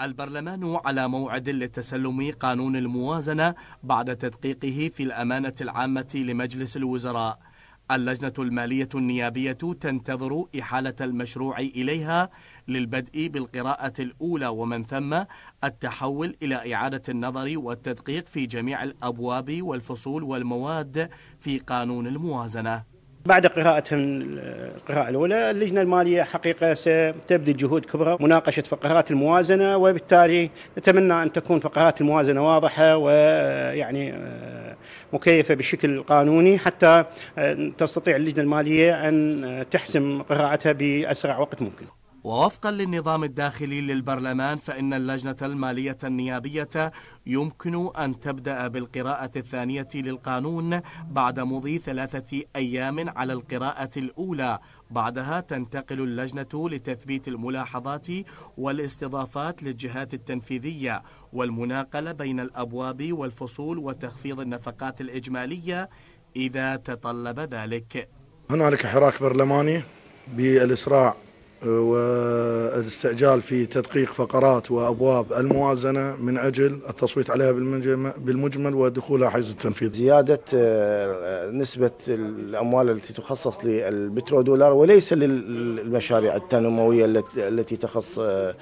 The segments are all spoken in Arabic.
البرلمان على موعد لتسلم قانون الموازنة بعد تدقيقه في الأمانة العامة لمجلس الوزراء اللجنة المالية النيابية تنتظر إحالة المشروع إليها للبدء بالقراءة الأولى ومن ثم التحول إلى إعادة النظر والتدقيق في جميع الأبواب والفصول والمواد في قانون الموازنة بعد قراءتهم القراءة الأولى اللجنة المالية حقيقة ستبذل جهود كبرى مناقشة فقرات الموازنة وبالتالي نتمنى أن تكون فقرات الموازنة واضحة ويعني آه، مكيفة بشكل قانوني حتى آه، تستطيع اللجنة المالية أن تحسم قراءتها بأسرع وقت ممكن ووفقا للنظام الداخلي للبرلمان فإن اللجنة المالية النيابية يمكن أن تبدأ بالقراءة الثانية للقانون بعد مضي ثلاثة أيام على القراءة الأولى بعدها تنتقل اللجنة لتثبيت الملاحظات والاستضافات للجهات التنفيذية والمناقلة بين الأبواب والفصول وتخفيض النفقات الإجمالية إذا تطلب ذلك هنالك حراك برلماني بالإسراع والاستعجال في تدقيق فقرات وأبواب الموازنة من أجل التصويت عليها بالمجمل ودخولها حيز التنفيذ زيادة آه، نسبة الأموال التي تخصص للبترودولار وليس للمشاريع التنموية التي تخص آه،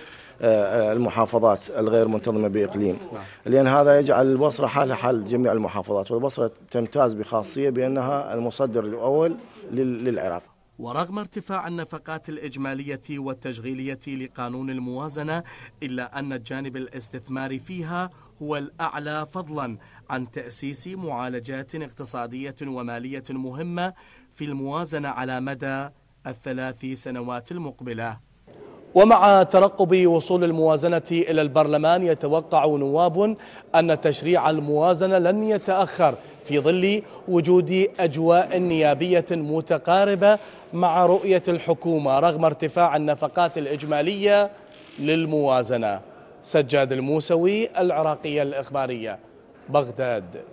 آه، المحافظات الغير منتظمة بإقليم نعم. لأن هذا يجعل البصرة حالها حال جميع المحافظات والبصرة تمتاز بخاصية بأنها المصدر الأول للعراق ورغم ارتفاع النفقات الإجمالية والتشغيلية لقانون الموازنة إلا أن الجانب الاستثماري فيها هو الأعلى فضلا عن تأسيس معالجات اقتصادية ومالية مهمة في الموازنة على مدى الثلاث سنوات المقبله ومع ترقب وصول الموازنة إلى البرلمان يتوقع نواب أن تشريع الموازنة لن يتأخر في ظل وجود أجواء نيابية متقاربة مع رؤية الحكومة رغم ارتفاع النفقات الإجمالية للموازنة سجاد الموسوي العراقية الإخبارية بغداد